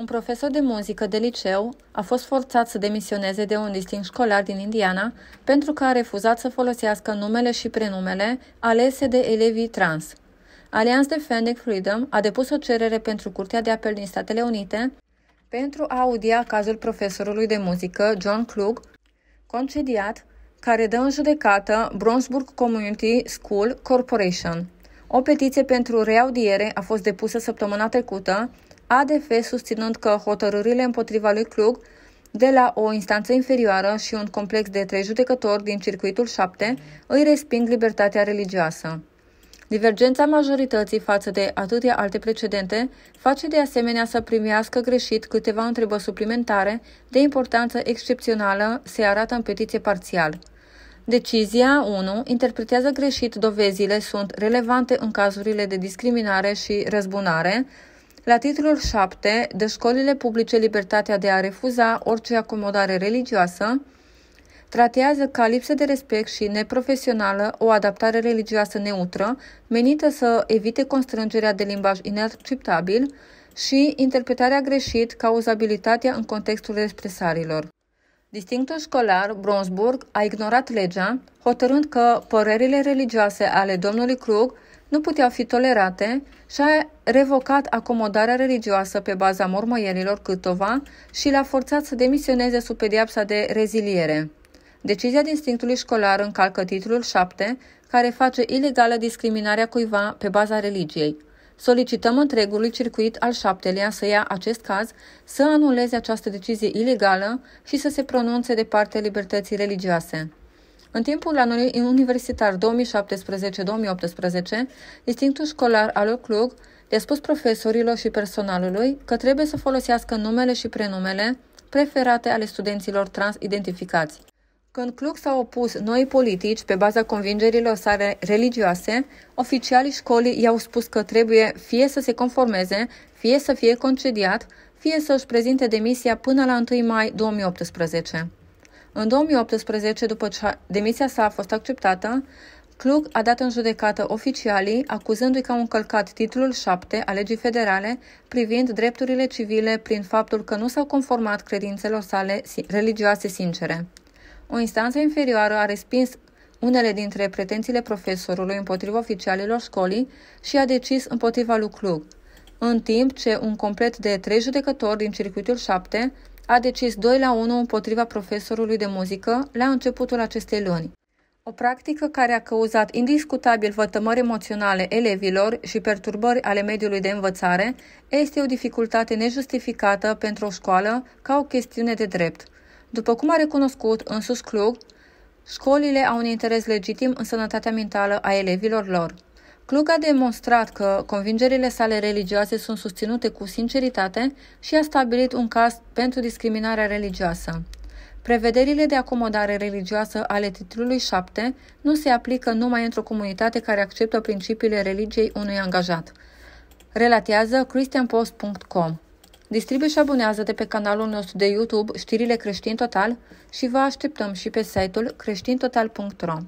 Un profesor de muzică de liceu a fost forțat să demisioneze de un distinct școlar din Indiana pentru că a refuzat să folosească numele și prenumele alese de elevii trans. Alliance Defending Freedom a depus o cerere pentru Curtea de Apel din Statele Unite pentru a audia cazul profesorului de muzică John Klug, concediat, care dă în judecată Brownsburg Community School Corporation. O petiție pentru reaudiere a fost depusă săptămâna trecută ADF susținând că hotărârile împotriva lui Clug de la o instanță inferioară și un complex de trei judecători din circuitul 7 îi resping libertatea religioasă. Divergența majorității față de atâtea alte precedente face de asemenea să primească greșit câteva întrebări suplimentare de importanță excepțională, se arată în petiție parțial. Decizia 1 interpretează greșit dovezile sunt relevante în cazurile de discriminare și răzbunare, la titlul 7, de școlile publice libertatea de a refuza orice acomodare religioasă, tratează ca lipsă de respect și neprofesională o adaptare religioasă neutră, menită să evite constrângerea de limbaj inacceptabil și interpretarea greșit cauzabilitatea în contextul expresarilor. Distinctul școlar Bronsburg a ignorat legea, hotărând că părerile religioase ale domnului Krug nu puteau fi tolerate și a revocat acomodarea religioasă pe baza mormăierilor câtova și l-a forțat să demisioneze sub pediapsa de reziliere. Decizia distinctului școlar încalcă titlul 7, care face ilegală discriminarea cuiva pe baza religiei. Solicităm întregului circuit al șaptelea să ia acest caz, să anuleze această decizie ilegală și să se pronunțe de partea libertății religioase. În timpul anului universitar 2017-2018, distinctul școlar al lui Cluj le-a spus profesorilor și personalului că trebuie să folosească numele și prenumele preferate ale studenților transidentificați. Când Cluj s-a opus noi politici pe baza convingerilor sale religioase, oficialii școlii i-au spus că trebuie fie să se conformeze, fie să fie concediat, fie să își prezinte demisia până la 1 mai 2018. În 2018, după ce demisia sa a fost acceptată, Klug a dat în judecată oficialii, acuzându-i că au încălcat titlul 7 a legii federale privind drepturile civile prin faptul că nu s-au conformat credințelor sale religioase sincere. O instanță inferioară a respins unele dintre pretențiile profesorului împotriva oficialilor școlii și a decis împotriva lui Klug, în timp ce un complet de trei judecători din circuitul 7 a decis 2 la 1 împotriva profesorului de muzică la începutul acestei luni. O practică care a cauzat indiscutabil vătămări emoționale elevilor și perturbări ale mediului de învățare este o dificultate nejustificată pentru o școală ca o chestiune de drept. După cum a recunoscut sus Clug, școlile au un interes legitim în sănătatea mentală a elevilor lor. Klug a demonstrat că convingerile sale religioase sunt susținute cu sinceritate și a stabilit un caz pentru discriminarea religioasă. Prevederile de acomodare religioasă ale titlului 7 nu se aplică numai într-o comunitate care acceptă principiile religiei unui angajat. Relatează christianpost.com. Distribuie și abonează te pe canalul nostru de YouTube știrile creștin total și vă așteptăm și pe site-ul creștintotal.ro.